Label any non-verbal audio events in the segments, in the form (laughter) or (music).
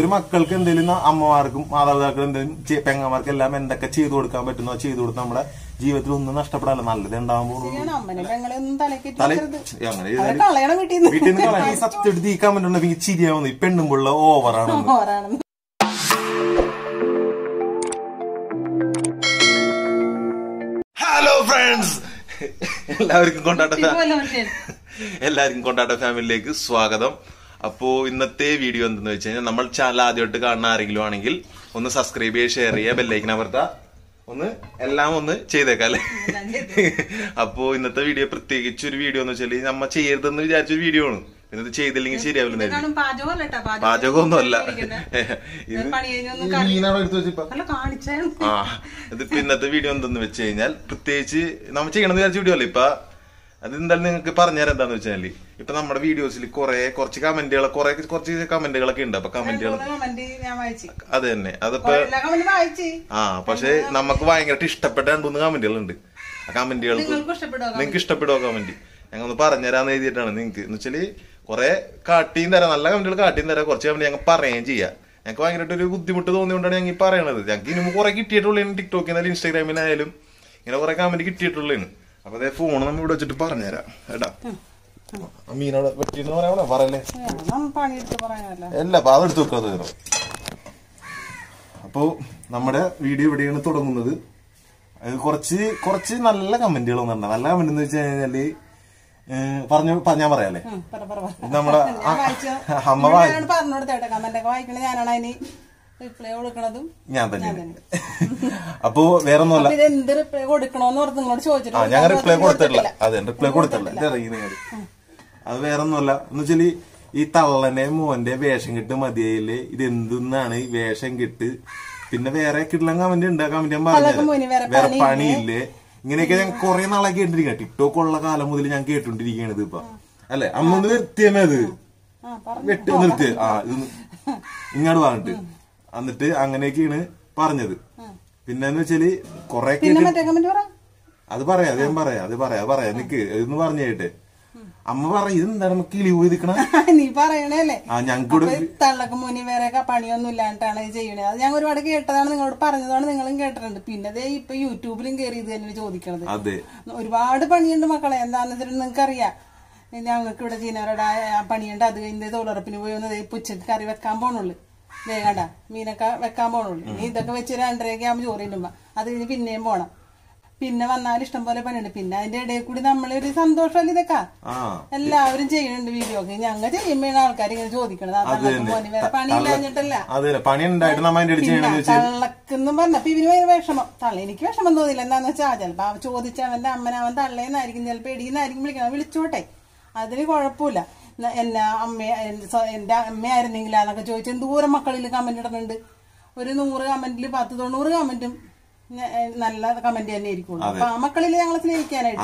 ഒരു മക്കൾക്ക് എന്തെങ്കിലും അമ്മമാർക്കും മാതാപിതാക്കളും എന്തെങ്കിലും പെങ്ങന്മാർക്കും എല്ലാം എന്തൊക്കെ ചെയ്തു കൊടുക്കാൻ പറ്റുന്നോ ചെയ്തു കൊടുത്ത് നമ്മുടെ ജീവിതത്തിൽ ഒന്നും നഷ്ടപ്പെടാൻ നല്ലത് ഉണ്ടാവാൻ പോകുന്നു നിന്ന് കളയണം സത്യം എടുത്ത് ഈ കമന്റ് ഉണ്ടെങ്കിൽ ചിരിയാവുന്നു ഈ പെണ്ണുമ്പുള്ള ഓവറാണ് ഹലോ ഫ്രണ്ട്സ് എല്ലാവർക്കും കൊണ്ടാട്ട എല്ലാവർക്കും കൊണ്ടാട്ട ഫാമിലിയിലേക്ക് സ്വാഗതം അപ്പോൾ ഇന്നത്തെ വീഡിയോ എന്തെന്ന് വെച്ച് കഴിഞ്ഞാൽ നമ്മൾ ചാനൽ ആദ്യമായിട്ട് കാണുന്ന ആരെങ്കിലും ആണെങ്കിൽ ഒന്ന് സബ്സ്ക്രൈബ് ചെയ്യുക ഷെയർ ചെയ്യുക ബെല്ലൈക്കിന് അമർത്താ ഒന്ന് എല്ലാം ഒന്ന് ചെയ്തേക്കാം അല്ലേ അപ്പോൾ ഇന്നത്തെ വീഡിയോ പ്രത്യേകിച്ച് ഒരു വീഡിയോ എന്ന് വെച്ചാൽ നമ്മൾ ചെയ്യരുതെന്ന് വിചാരിച്ചൊരു വീഡിയോ ആണ് ഇന്നത് ചെയ്തില്ലെങ്കിൽ ശരിയാവില്ല പാചകമൊന്നുമല്ല ഇതിപ്പോ ഇന്നത്തെ വീഡിയോ എന്തെന്ന് വെച്ച് കഴിഞ്ഞാൽ പ്രത്യേകിച്ച് നമ്മൾ ചെയ്യണമെന്ന് വിചാരിച്ച വീഡിയോ അല്ലേ ഇപ്പൊ അതെന്തായാലും നിങ്ങൾക്ക് പറഞ്ഞുതരാം എന്താന്ന് വെച്ചാല് ഇപ്പൊ നമ്മുടെ വീഡിയോസിൽ കുറെ കുറച്ച് കമന്റുകൾ കുറെ കുറച്ച് കമന്റുകളൊക്കെ ഉണ്ട് അപ്പൊ കമന്റുകൾ അത് തന്നെ അതിപ്പോ ആ പക്ഷെ നമുക്ക് ഭയങ്കരമായിട്ട് ഇഷ്ടപ്പെട്ട രണ്ടു മൂന്ന് കമന്റുകൾ ഉണ്ട് ആ കമന്റുകൾക്ക് നിങ്ങൾക്ക് ഇഷ്ടപ്പെടുമോ കമന്റ് ഞങ്ങൾ ഒന്ന് പറഞ്ഞുതരാന്ന് എഴുതിയിട്ടാണ് നിങ്ങൾക്ക് എന്ന് വെച്ചാല് കുറെ കാട്ടിയും തരാം നല്ല കമന്റുകൾ കാട്ടിയും തരാം കുറച്ച് കമന്റ് ഞങ്ങൾ പറയുകയും ചെയ്യാം ഞങ്ങൾക്ക് ഭയങ്കരമായിട്ട് ഒരു ബുദ്ധിമുട്ട് തോന്നിയതുകൊണ്ടാണ് ഞങ്ങൾ ഈ പറയണത് ഞങ്ങൾക്ക് ഇനി കുറെ കിട്ടിയിട്ടുള്ളതാണ് ടിക്ടോക്കിൽ നിന്നാലും ഇൻസ്റ്റാഗ്രാമിലായാലും ഇങ്ങനെ കുറെ കമന്റ് കിട്ടിയിട്ടുള്ളതാണ് അപ്പൊ അതേ ഫോൺ നമ്മൾ ഇവിടെ വെച്ചിട്ട് പറഞ്ഞുതരാം കേട്ടാ മീനോട് വെട്ടിന്ന് പറയാമോ പറയല്ലേ അല്ല അപ്പൊ അതെടുത്ത് വെക്കാതെ കയറും അപ്പോൾ നമ്മുടെ വീഡിയോ ഇവിടെയാണ് തുടങ്ങുന്നത് കുറച്ച് കുറച്ച് നല്ല കമന്റുകൾ വന്നിട്ടുണ്ട് നല്ല കമന്റ് എന്ന് വെച്ച് കഴിഞ്ഞാല് പറഞ്ഞു ഞാൻ പറയാല്ലേ നമ്മുടെ അമ്മ വായിച്ചു ഞാൻ തന്നെ അപ്പോ വേറെ ഒന്നുമല്ല ഞാൻ റിപ്ലൈ കൊടുത്തിട്ടില്ല അതെ റിപ്ലൈ കൊടുത്തിട്ടില്ല അത് വേറെ ഒന്നുമല്ല എന്ന് വെച്ചാല് ഈ തള്ളന്റെ മോന്റെ വേഷം കിട്ട് മതിയയില് ഇത് എന്തെന്നാണ് ഈ വേഷം കിട്ട് പിന്നെ വേറെ കിട്ടില്ല കമന്റ് ഉണ്ട് കമന്റ് ഞാൻ പറഞ്ഞു വേറെ പണിയില്ലേ ഇങ്ങനെയൊക്കെ ഞാൻ കുറെ നാളെ കേട്ടിരിക്കുക ടിക്ടോക്ക് ഉള്ള കാലം മുതൽ ഞാൻ കേട്ടോണ്ടിരിക്കണത് ഇപ്പൊ അല്ലെ അമ്മ നിർത്തിയത് വെട്ടി നിർത്തിയത് ആ ഇത് ഇങ്ങോട്ട് പറഞ്ഞിട്ട് എന്നിട്ട് അങ്ങനെയൊക്കെയാണ് പറഞ്ഞത് പിന്നെ വെച്ചാല് കൊറേ അത് പറയാം അത് ഞാൻ പറയാം അത് പറയാം പറയാം നിക്ക് ഇതൊന്ന് പറഞ്ഞു കേട്ടെ അമ്മ പറയും ഇതെന്താ നമുക്ക് ലീവ് പോയിരിക്കണ നീ പറയണല്ലേ ഞങ്ങൾക്കൂടെ തള്ളക്ക് മുനി വേറെ പണിയൊന്നും ഇല്ലാണ്ടാണ് ചെയ്യണേ അത് ഞാൻ ഒരുപാട് കേട്ടതാണ് നിങ്ങളോട് പറഞ്ഞതാണ് നിങ്ങളും കേട്ടിട്ടുണ്ട് പിന്നെ അതേ ഇപ്പൊ യൂട്യൂബിലും കയറി ഇത് തന്നെ ചോദിക്കണത് അതെ ഒരുപാട് പണിയുണ്ട് മക്കളെ എന്താന്ന് വെച്ചിട്ട് നിങ്ങൾക്ക് അറിയാം ഞങ്ങൾക്ക് ഇവിടെ ചെയ്യുന്നവരോട് പണിയുണ്ട് അത് കഴിഞ്ഞ തൊഴിലുറപ്പിന് പോയി ഒന്ന് പുച്ചക്ക് കറി വെക്കാൻ പോണുള്ളൂ വേണ്ട മീനൊക്കെ വെക്കാൻ പോണുള്ളു ഇനി ഇതൊക്കെ വെച്ച് രണ്ടരയൊക്കെ ആകുമ്പോൾ ചോറിൻ്റെ അത് കഴിഞ്ഞ് പിന്നെയും പോണം പിന്നെ വന്നാൽ ഇഷ്ടം പോലെ പണിയുണ്ട് പിന്നെ അതിന്റെ ഇടയിൽ കൂടി നമ്മളൊരു സന്തോഷമല്ല ഇതൊക്കെ എല്ലാവരും ചെയ്യുന്നുണ്ട് വീഡിയോ ഒക്കെ ഞങ്ങൾ ചെയ്യുമ്പോഴാണ് ആൾക്കാർ ഇങ്ങനെ ചോദിക്കണത് വേറെ പണിയില്ലാഞ്ഞിട്ടല്ല തള്ളക്കെന്ന് പറഞ്ഞപ്പോ ഇവന് ഭയങ്കര വിഷമം തള്ള എനിക്ക് വിഷമം തോന്നില്ല എന്താന്ന് വെച്ചാൽ ചിലപ്പോ ചോദിച്ച അവന്റെ അമ്മനവൻ തള്ളേന്നായിരിക്കും ചിലപ്പോ എടിയെന്നായിരിക്കും വിളിക്കണം വിളിച്ചോട്ടെ അതിന് കുഴപ്പമില്ല എന്നെ അമ്മ എൻ്റെ അമ്മയായിരുന്നെങ്കിലാ എന്നൊക്കെ ചോദിച്ചു എന്തോരം മക്കളിൽ കമൻ്റ് ഇടുന്നുണ്ട് ഒരു നൂറ് കമൻറ്റിൽ പത്ത് തൊണ്ണൂറ് കമൻറ്റും നല്ല കമന്റ് തന്നെ ആയിരിക്കും മക്കളിൽ ഞങ്ങളെ സ്നേഹിക്കാനായിട്ട്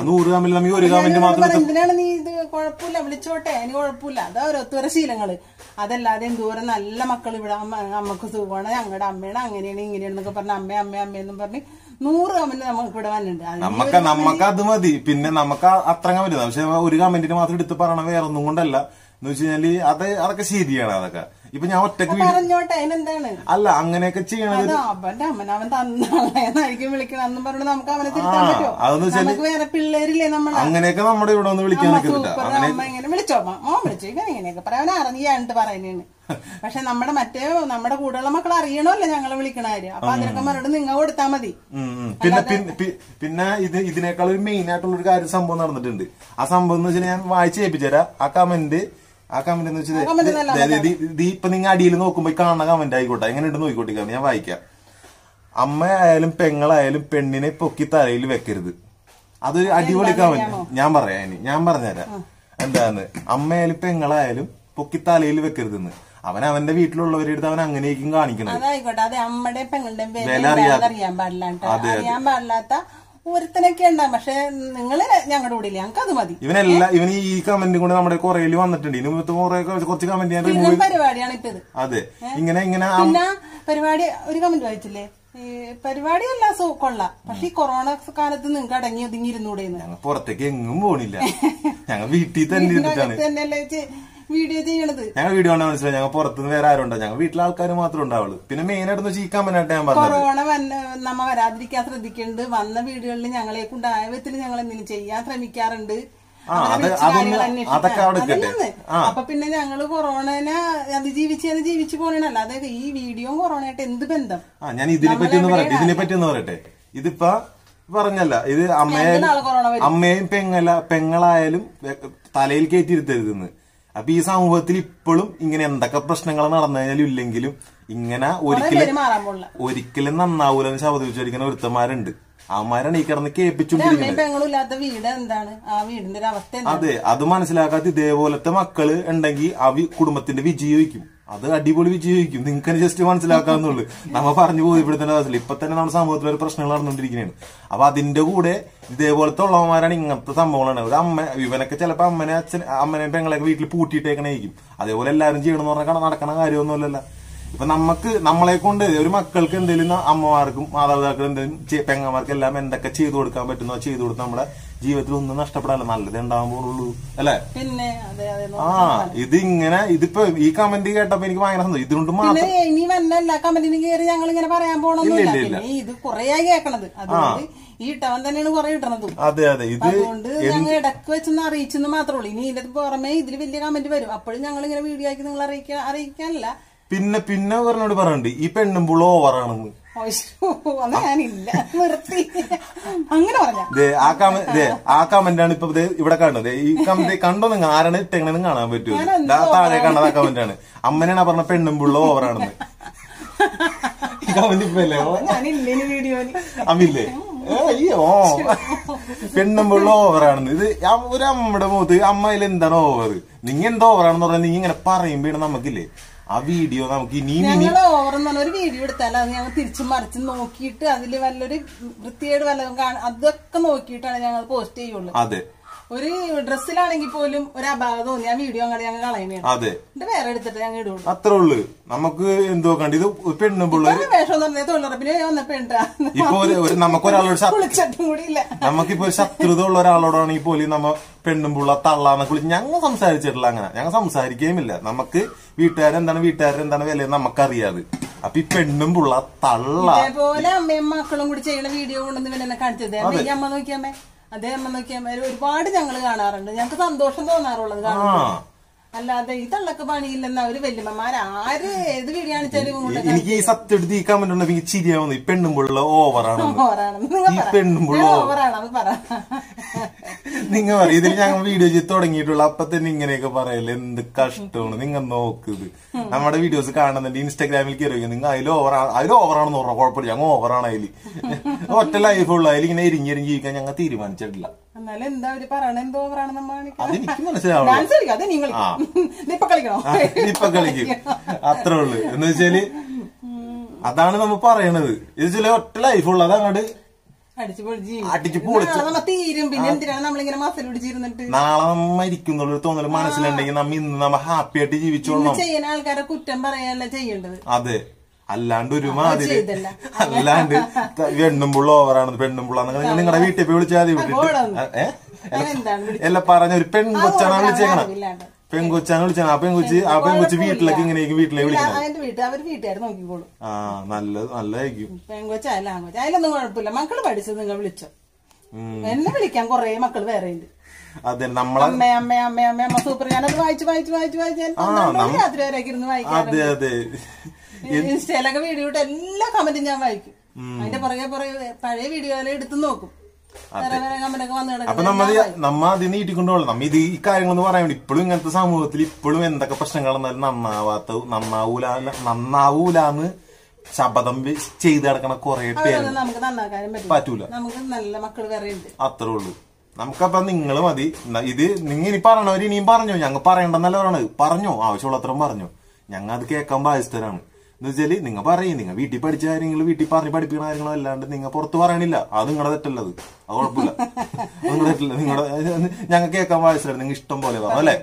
എന്തിനാണ് നീ ഇത് കുഴപ്പമില്ല വിളിച്ചോട്ടെ അതിന് കുഴപ്പമില്ല അതാ ഓരോരുത്തര ശീലങ്ങള് അതല്ലാതെ എന്തോരം നല്ല മക്കൾ ഇവിടെ അമ്മക്ക് സുഖമാണ് ഞങ്ങളുടെ അമ്മയാണ് അങ്ങനെയാണ് ഇങ്ങനെയാണെന്നൊക്കെ പറഞ്ഞ അമ്മ അമ്മ അമ്മയെന്നും പറഞ്ഞ് നൂറ് കമന്റ് നമുക്ക് ഇടാനുണ്ട് നമുക്ക് നമുക്ക് അത് മതി പിന്നെ നമുക്ക് അത്ര കമന്റ് പക്ഷെ ഒരു കമന്റിന് മാത്രം എടുത്ത് പറയണ ഒന്നും കൊണ്ടല്ല എന്ന് വെച്ച് കഴിഞ്ഞാല് അത് അതൊക്കെ ശരിയാണ് അതൊക്കെ ഇപ്പൊ ഞാൻ ഒറ്റക്ക് അല്ല അങ്ങനെയൊക്കെ ചെയ്യണത് വിളിക്കണം നമുക്ക് അവനെ അതെന്ന് വെച്ചാൽ നമുക്ക് വേറെ പിള്ളേരില്ലേ നമ്മൾ അങ്ങനെയൊക്കെ നമ്മുടെ ഇവിടെ ഒന്ന് വിളിക്കാൻ വിളിച്ചോ ഇങ്ങനെയൊക്കെ പക്ഷെ നമ്മുടെ മറ്റേ നമ്മുടെ കൂടെയുള്ള മക്കൾ അറിയണമല്ലോ ഞങ്ങളെ വിളിക്കണ കാര്യം അപ്പൊ അതിനൊക്കെ മറുപടി നിങ്ങൾ കൊടുത്താൽ മതി പിന്നെ പിന്നെ ഇത് ഇതിനേക്കാൾ ഒരു മെയിൻ ആയിട്ടുള്ള ഒരു കാര്യം സംഭവം നടന്നിട്ടുണ്ട് ആ സംഭവം എന്ന് വെച്ചാൽ ഞാൻ വായിച്ച് ഏൽപ്പിച്ചുതരാം ആ കമന്റ് ആ കമന്റ് എന്ന് വെച്ചാൽ ഇപ്പൊ നിങ്ങൾ അടിയിൽ നോക്കുമ്പോ കാണുന്ന കമന്റ് ആയിക്കോട്ടെ എങ്ങനെയുണ്ട് നോക്കിക്കോട്ടെ ഞാൻ വായിക്കാം അമ്മ ആയാലും പെങ്ങളായാലും പെണ്ണിനെ പൊക്കി തലയിൽ വെക്കരുത് അതൊരു അടിപൊളി കമന്റ് ഞാൻ പറയാ ഇനി ഞാൻ പറഞ്ഞുതരാം എന്താന്ന് അമ്മയായാലും പെങ്ങളായാലും പൊക്കി തലയിൽ വെക്കരുതെന്ന് അവൻ അവന്റെ വീട്ടിലുള്ളവരുടെ അടുത്ത് അവൻ അങ്ങനെയായിരിക്കും കാണിക്കണം അതായിക്കോട്ടെ അതെ അമ്മയുടെ പെങ്ങളുടെ പേര് അറിയാൻ പാടില്ല ഞാൻ പാടില്ലാത്ത ഒരുത്തനൊക്കെ ഉണ്ടാവും പക്ഷെ നിങ്ങള് ഞങ്ങളുടെ കൂടെ ഇല്ല ഞങ്ങൾക്ക് അത് മതി ഇവനെല്ലാം ഇവന് ഈ കമന്റ് കൊണ്ട് നമ്മുടെ കൊറേല് വന്നിട്ടുണ്ട് ഇനി മുമ്പത്തെ കുറച്ച് കമന്റ് ഞാൻ റിമൂവ് പരിപാടിയാണ് ഇപ്പൊ ഇത് അതെ ഇങ്ങനെ ഇങ്ങനെ പിന്നെ പരിപാടി ഒരു കമന്റ് വായിച്ചില്ലേ പരിപാടി അല്ല കൊള്ളാം പക്ഷെ ഈ കൊറോണ കാലത്ത് നിങ്ങൾക്ക് അടങ്ങി ഒതുങ്ങിയിരുന്നൂടെ ഞങ്ങൾ പുറത്തേക്ക് എങ്ങും പോണില്ല ഞങ്ങൾ വീട്ടിൽ തന്നെ തന്നെ അല്ലേ വീഡിയോ ചെയ്യണത് ഞങ്ങൾ വീഡിയോ കണ്ടാൽ മനസ്സിലായി ഞങ്ങൾ പുറത്തുനിന്ന് വേറെ ആരും ഞങ്ങൾ വീട്ടിലെ ആൾക്കാർ മാത്രമേ ഉണ്ടാവുള്ളൂ പിന്നെ മെയിൻ ആയിട്ട് വെച്ചാൽ ഈ കമനായിട്ട് ഞാൻ പറഞ്ഞു കൊറോണ നമ്മ വരാതിരിക്കാൻ ശ്രദ്ധിക്കുന്നുണ്ട് വന്ന വീടുകളിൽ ഞങ്ങളെ കൊണ്ടായ വിധത്തിൽ ഞങ്ങൾ എന്തിനും ചെയ്യാൻ ശ്രമിക്കാറുണ്ട് അപ്പൊ പിന്നെ ഞങ്ങള് കൊറോണനെ അതിജീവിച്ചതിനെ ജീവിച്ചു പോകണല്ല അതായത് ഈ വീഡിയോ കൊറോണയായിട്ട് എന്ത് ബന്ധം ഞാൻ ഇതിനെ പറ്റി ഒന്ന് പറയട്ടെ ഇതിനെ പറ്റി ഒന്ന് പറയട്ടെ ഇതിപ്പോ പറഞ്ഞല്ല ഇത് അമ്മയെ അമ്മയും പെങ്ങല പെങ്ങളായാലും തലയിൽ കയറ്റിരുത്തരുതെന്ന് അപ്പൊ ഈ സമൂഹത്തിൽ ഇപ്പോഴും ഇങ്ങനെ എന്തൊക്കെ പ്രശ്നങ്ങൾ നടന്നു കഴിഞ്ഞാലും ഇല്ലെങ്കിലും ഇങ്ങനെ ഒരിക്കലും ഒരിക്കലും നന്നാവൂലെന്ന് ശബ്ദം വിചാരിക്കുന്ന ഒരുത്തന്മാരുണ്ട് അവന്മാരാണ് ഈ കിടന്ന് കേൾപ്പിച്ചുകൊണ്ടിരിക്കുന്നത് വീട് എന്താണ് ആ വീടിന്റെ അവസ്ഥ അതെ അത് മനസ്സിലാക്കാത്ത ഇതേപോലത്തെ മക്കള് ഉണ്ടെങ്കിൽ അവ കുടുംബത്തിന്റെ വിജയിക്കും അത് അടിപൊളി വിജയിക്കും നിങ്ങൾക്ക് ജസ്റ്റ് മനസ്സിലാക്കാന്നുള്ളു നമ്മ പറഞ്ഞു പോയി ഇവിടെ തന്നെ ഇപ്പൊ തന്നെ നമ്മുടെ സമൂഹത്തിൽ ഒരു പ്രശ്നങ്ങൾ നടന്നുകൊണ്ടിരിക്കുകയാണ് അപ്പൊ അതിന്റെ കൂടെ ഇതേപോലത്തെ ഉള്ളവന്മാരാണ് ഇങ്ങനത്തെ സംഭവങ്ങളാണ് ഒരു അമ്മ ഇവനൊക്കെ ചിലപ്പോൾ അമ്മനെ അച്ഛൻ അമ്മനെ പെങ്ങളെയൊക്കെ വീട്ടിൽ പൂട്ടിയിട്ടേക്കണേക്കും അതേപോലെ എല്ലാവരും ചെയ്യണമെന്ന് പറഞ്ഞാൽ നടക്കണ കാര്യമൊന്നുമല്ലല്ലോ ഇപ്പൊ നമുക്ക് നമ്മളെ കൊണ്ട് ഒരു മക്കൾക്ക് എന്തെങ്കിലും അമ്മമാർക്കും മാതാപിതാക്കൾ എന്തെങ്കിലും പെങ്ങമാർക്കും എല്ലാം എന്തൊക്കെ ചെയ്തു കൊടുക്കാൻ പറ്റുന്നോ ചെയ്തു കൊടുത്ത് നമ്മുടെ ജീവിതത്തിൽ ഒന്നും നഷ്ടപ്പെടാല്ല നല്ലത് ഉണ്ടാവാൻ പോണുള്ളൂ അല്ലേ പിന്നെ ആ ഇത് ഇങ്ങനെ ഇതിപ്പോ ഈ കമന്റ് കേട്ടപ്പോ എനിക്ക് ഭയങ്കര സന്തോഷം ഇതുകൊണ്ട് ഇനി ഞങ്ങൾ ഇങ്ങനെ പറയാൻ ഇത് അതുകൊണ്ട് ഈ ഇട്ടവൻ തന്നെയാണ് കുറെ ഇടണത് അതെ അതെ ഇത് അതുകൊണ്ട് ഞങ്ങൾ ഇടക്ക് വെച്ചൊന്ന് അറിയിച്ചെന്ന് മാത്രമേ ഉള്ളൂ ഇനി ഇതിന്റെ പുറമെ ഇതിൽ വലിയ കമന്റ് വരും അപ്പോഴും ഞങ്ങൾ ഇങ്ങനെ വീഡിയോ ആക്കി നിങ്ങൾ അറിയിക്കാൻ അറിയിക്കാനല്ല പിന്നെ പിന്നെ പറഞ്ഞോട് പറയണ്ട് ഈ പെണ്ണുമ്പോൾ ഓവറാണെന്ന് ആ കമന്റ് ആ കമന്റാണ് ഇപ്പൊ ഇവിടെ കണ്ടത് ഈ കമന്റ് കണ്ടോ നിങ്ങൾ ആരാണ് ഇട്ടെങ്ങനെ കാണാൻ പറ്റൂ താഴെ കണ്ടത് ആ കമന്റ് ആണ് അമ്മനാണ് പറഞ്ഞ പെണ്ണുമ്പുള്ള ഓവറാണെന്ന് കമന്റ് ഇപ്പല്ലേ അമ്മില്ലേ അയ്യോ പെണ്ണുമ്പുള്ള ഓവറാണെന്ന് ഇത് ഒരു അമ്മയുടെ മുഖത്ത് അമ്മയിൽ എന്താണ് ഓവർ നിങ്ങ എന്താ ഓവറാണെന്ന് പറഞ്ഞാൽ നീ ഇങ്ങനെ പറയുമ്പോഴാണ് നമുക്കില്ലേ ആ വീഡിയോ നമുക്ക് ഇനിയും ഓർമ്മ ഒരു വീഡിയോ എടുത്താലോ അത് ഞങ്ങൾ തിരിച്ചു മറിച്ച് നോക്കിയിട്ട് അതിൽ വല്ലൊരു വൃത്തികേട് വല്ലതും അതൊക്കെ നോക്കിയിട്ടാണ് ഞങ്ങൾ പോസ്റ്റ് ചെയ്യുള്ളൂ അതെ ഒരു ഡ്രസ്സിലാണെങ്കിൽ പോലും ഒരു അപാകത തോന്നി ഞാൻ വീഡിയോ അങ്ങനെ ഞങ്ങൾ കളയണേ അതെ വേറെ എടുത്തിട്ട് ഞങ്ങൾ ഇടും അത്രേ ഉള്ളു നമുക്ക് എന്തോ കണ്ടു ഇത് പെണ്ണും പിള്ളേര് വേഷം എന്ന് പറഞ്ഞാൽ വന്ന വന്നപ്പോ ഉണ്ടാ ഇപ്പൊ ഒരു കൂടി ഇല്ല നമുക്കിപ്പോ ഒരു ശത്രുത ഉള്ള ഒരാളോടാണെങ്കിൽ പോലും നമ്മ പെണ്ണും പിള്ള തള്ളാന്ന് കുളിച്ച് ഞങ്ങൾ സംസാരിച്ചിട്ടില്ല അങ്ങനെ ഞങ്ങൾ സംസാരിക്കുകയുമില്ല നമുക്ക് വീട്ടുകാരെന്താണ് വീട്ടുകാരെന്താണ് വില നമുക്കറിയാതെ അപ്പൊ ഈ പെണ്ണും പിള്ള തള്ള അമ്മയും മക്കളും കൂടി ചെയ്യുന്ന വീഡിയോ കൊണ്ടുവന്ന് പിന്നെ കാണിച്ചത് അമ്മ നോക്കിയമ്മേ അദ്ദേഹം എന്നൊക്കെ ഒരുപാട് ഞങ്ങൾ കാണാറുണ്ട് ഞങ്ങൾക്ക് സന്തോഷം തോന്നാറുള്ളത് കാണാൻ അല്ലാതെ ഇതുള്ളക്ക് പണിയില്ലെന്ന ഒരു വല്യമ്മമാരാര് ഏത് വീടിയാണിച്ചാലും എനിക്ക് ഈ സത്യം എടുത്ത് ഈ കമന്റ് ഉണ്ടെങ്കിൽ ചിരിയാവുന്നു പെണ്ണും പെണ്ണുമ്പുള്ള ഓവറാണ് (laughs) ഈ ഓവറാണ് പറ നിങ്ങൾ (laughs) പറയും ഇതിൽ ഞങ്ങൾ വീഡിയോ ചെയ്ത് തുടങ്ങിയിട്ടുള്ള അപ്പൊ തന്നെ ഇങ്ങനെയൊക്കെ പറയല്ലേ എന്ത് കഷ്ടമാണ് നിങ്ങൾ നോക്കുന്നത് നമ്മുടെ വീഡിയോസ് കാണുന്നുണ്ട് ഇൻസ്റ്റാഗ്രാമിൽ കയറി നിങ്ങൾ അതിൽ ഓവർ അതിൽ ഓവറാണെന്ന് പറഞ്ഞാൽ കുഴപ്പമില്ല ഞങ്ങൾ ഓവറാണ് അതിൽ (laughs) ഒറ്റ ലൈഫുള്ള അതിൽ ഇങ്ങനെ എരിഞ്ഞെരിഞ്ഞ് ജീവിക്കാൻ ഞങ്ങൾ തീരുമാനിച്ചിട്ടില്ല എന്നാലും എന്താ അവര് പറയണ എന്തോ പറയണം അതെനിക്ക് അത്രേ ഉള്ളു എന്ന് വെച്ചാല് അതാണ് നമ്മ പറയണത് ഇത് ചില ഒറ്റ ലൈഫുള്ള അതങ്ങോട്ട് നാളെ നമ്മ ഇരിക്കുന്നുള്ള തോന്നൽ മനസ്സിലുണ്ടെങ്കിൽ നമ്മ ഇന്ന് നമ്മ ഹാപ്പി ആയിട്ട് ജീവിച്ചോളണം ചെയ്യുന്ന ആൾക്കാരെ കുറ്റം പറയല്ല ചെയ്യേണ്ടത് അതെ അല്ലാണ്ട് ഒരുമാതിരി അല്ലാണ്ട് പെണ്ണുമ്പുള്ള ഓവറാണ് പെണ്ണുമ്പുള്ള നിങ്ങളുടെ വീട്ടിൽ പോയി വിളിച്ചാൽ മതി എല്ലാം പറഞ്ഞ ഒരു പെൺകൊച്ചാണ് വിളിച്ചേക്കണം പെൺകൊച്ചാണ് വിളിച്ചാണ് ആ പെൺകൊച്ച് ആ പെൺകൊച്ച് വീട്ടിലേക്ക് ഇങ്ങനെയായിരിക്കും വീട്ടിലേക്ക് വിളിക്കണം ആ നല്ലത് നല്ലതായിരിക്കും പെൺകൊച്ചായാലും അതിലൊന്നും കുഴപ്പമില്ല മക്കള് പഠിച്ചത് നിങ്ങൾ വിളിച്ചോ എന്നെ വിളിക്കാൻ കൊറേ മക്കള് വേറെ ഉണ്ട് അതെ നമ്മളെ അമ്മ അമ്മ അമ്മ അമ്മ സൂപ്പർ ഞാനത് വായിച്ചു വായിച്ചു വായിച്ചു വായിച്ചു രാത്രി വരെയൊക്കെ ഇരുന്ന് വായിക്കാം അതെ അതെ ഇൻസ്റ്റയിലൊക്കെ വീഡിയോ ഇട്ട് എല്ലാ കമന്റും ഞാൻ വായിക്കും അതിന്റെ പുറകെ പുറകെ പഴയ വീഡിയോ എടുത്തു നോക്കും അപ്പൊ നമ്മ നമ്മ അത് ഈട്ടിക്കൊണ്ടോളാം നമ്മ ഇത് ഈ കാര്യങ്ങളൊന്നും പറയാൻ ഇപ്പോഴും ഇങ്ങനത്തെ സമൂഹത്തിൽ ഇപ്പോഴും എന്തൊക്കെ പ്രശ്നങ്ങൾ എന്നാലും നന്നാവാത്ത നന്നാവൂല നന്നാവൂലെന്ന് ശബദം ചെയ്ത് കിടക്കണ കുറെ പേര് പറ്റൂല നമുക്ക് നല്ല മക്കൾ അത്രേ ഉള്ളൂ നമുക്കപ്പൊ നിങ്ങൾ മതി ഇത് നിങ്ങൾ ഇനി പറഞ്ഞവര് ഇനിയും പറഞ്ഞോ ഞങ്ങൾ പറയണ്ടെന്നല്ല പറഞ്ഞു പറഞ്ഞോ ആവശ്യമുള്ളത്രയും പറഞ്ഞു ഞങ്ങൾ അത് കേൾക്കാൻ ബാധ്യസ്ഥരാണ് എന്ന് വെച്ചാൽ നിങ്ങൾ പറയും നിങ്ങൾ വീട്ടിൽ പഠിച്ച കാര്യങ്ങൾ വീട്ടിൽ പറഞ്ഞ് പഠിപ്പിക്കുന്ന കാര്യങ്ങളോ അല്ലാണ്ട് നിങ്ങൾ പുറത്ത് പറയണില്ല അത് നിങ്ങളുടെ തെറ്റല്ലത് അത് കുഴപ്പമില്ല നിങ്ങളുടെ തെറ്റില്ല നിങ്ങളുടെ ഞങ്ങൾ കേൾക്കാൻ വായിച്ചില്ല നിങ്ങൾ ഇഷ്ടം പോലെ പറഞ്ഞു അല്ലേ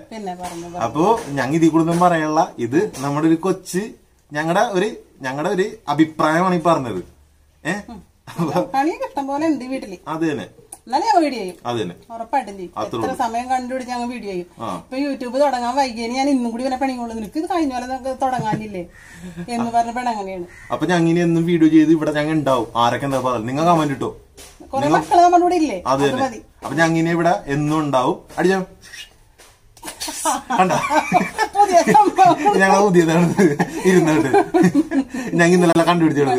അപ്പോ ഞങ്ങൾ ഇതിൽ കൂടുതൽ പറയാനുള്ള ഇത് നമ്മുടെ ഒരു കൊച്ച് ഞങ്ങളുടെ ഒരു ഞങ്ങളുടെ ഒരു അഭിപ്രായമാണ് ഈ പറഞ്ഞത് ഏഹ് അതെ തന്നെ ഞങ്ങൾ വീഡിയോ ചെയ്യും ഉറപ്പായിട്ടും ചെയ്യും എത്ര സമയം കണ്ടുപിടിച്ച് ഞങ്ങൾ വീഡിയോ ചെയ്യും ഇപ്പൊ യൂട്യൂബ് തുടങ്ങാൻ വൈകിയാണ് ഞാൻ ഇന്നും കൂടി ഇവനെ പണിയുള്ളൂ നിനക്ക് കഴിഞ്ഞ പോലെ തുടങ്ങാനില്ലേ എന്ന് പറഞ്ഞ അങ്ങനെയാണ് അപ്പൊ ഞാൻ അങ്ങനെ എന്നും വീഡിയോ ചെയ്ത് ഇവിടെ ഞങ്ങൾ ഉണ്ടാവും ആരൊക്കെ എന്താ നിങ്ങൾ കമന്റ് ഇട്ടോ മക്കള് നമ്മുടെ ഇല്ലേ അത് അപ്പൊ ഞാൻ ഇവിടെ എന്നും ഉണ്ടാവും അടിച്ചോ ഞങ്ങളെ പുതിയതാണ് ഇരുന്നിട്ട് ഞങ്ങൾ ഇന്നലെ കണ്ടുപിടിച്ചത്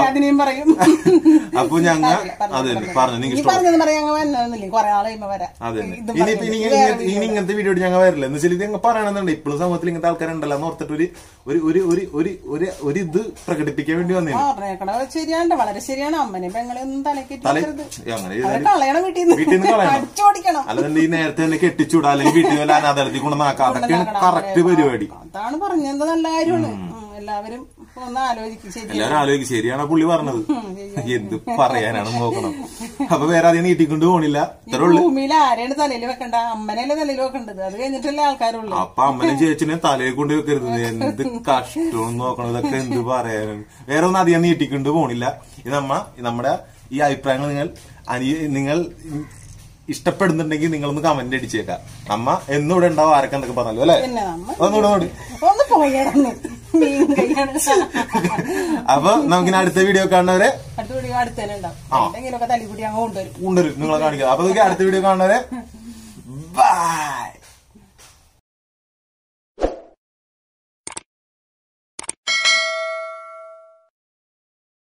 അതിനെയും പറയും അപ്പൊ ഞങ്ങ അതെ പറഞ്ഞു നിങ്ങൾക്ക് ഇനി ഇങ്ങനത്തെ വീഡിയോ ഞങ്ങൾ വരില്ല എന്ന് വെച്ചാൽ ഇത് ഞങ്ങൾ പറയണമെന്നുണ്ട് ഇപ്പോഴും സമൂഹത്തിൽ ഇങ്ങനത്തെ ആൾക്കാരുണ്ടല്ലോ എന്ന് ഓർത്തിട്ട് ഒരു ഒരു ഒരു ഒരു ഒരു ഒരു ഇത് പ്രകടിപ്പിക്കാൻ വേണ്ടി വന്നേ ശരിയാണ് വളരെ ശരിയാണ് അമ്മനെ പെങ്ങളെയൊന്നും തലക്ക് കളയണം വീട്ടിൽ നിന്ന് കളയണം അല്ലെന്നുണ്ടെങ്കിൽ നേരത്തെ തന്നെ കെട്ടിച്ചൂടാ അല്ലെങ്കിൽ വീട്ടിൽ അയ്യോ അനാഥലത്തിൽ കൊണ്ടുവന്നാക്കാം കറക്റ്റ് പരിപാടി എല്ലാവരും ഒന്ന് ആലോചിക്കും എല്ലാവരും ശരിയാണ് പുള്ളി പറഞ്ഞത് എന്ത് പറയാനാണ് നോക്കണം അപ്പൊ വേറെ അതിനെ നീട്ടിക്കൊണ്ട് പോണില്ല ഭൂമിയിൽ ആരെയാണ് തലയിൽ വെക്കണ്ട അമ്മനല്ലേ തലയിൽ വെക്കേണ്ടത് അത് കഴിഞ്ഞിട്ടല്ലേ ആൾക്കാരുള്ളൂ അപ്പൊ അമ്മനെ ചേച്ചിനെ തലയിൽ കൊണ്ട് വെക്കരുത് എന്ത് കഷ്ടം നോക്കണം ഇതൊക്കെ എന്ത് പറയാനും വേറെ ഒന്നും അധികം നീട്ടിക്കൊണ്ട് പോണില്ല ഇത് നമ്മ നമ്മുടെ ഈ അഭിപ്രായങ്ങൾ നിങ്ങൾ അനിയ നിങ്ങൾ ഇഷ്ടപ്പെടുന്നുണ്ടെങ്കിൽ നിങ്ങളൊന്ന് കമന്റ് അടിച്ചേക്കാം അമ്മ എന്നൂടെ ഉണ്ടാവും ആരൊക്കെ എന്തൊക്കെ പറഞ്ഞാലും അല്ലേ ഒന്നുകൂടെ അപ്പൊ നമുക്കിനി അടുത്ത വീഡിയോ കാണുന്നവരെ കൊണ്ടുവരും നിങ്ങളെ കാണിക്കാം അപ്പൊ അടുത്ത വീഡിയോ കാണുന്നവരെ ബൈ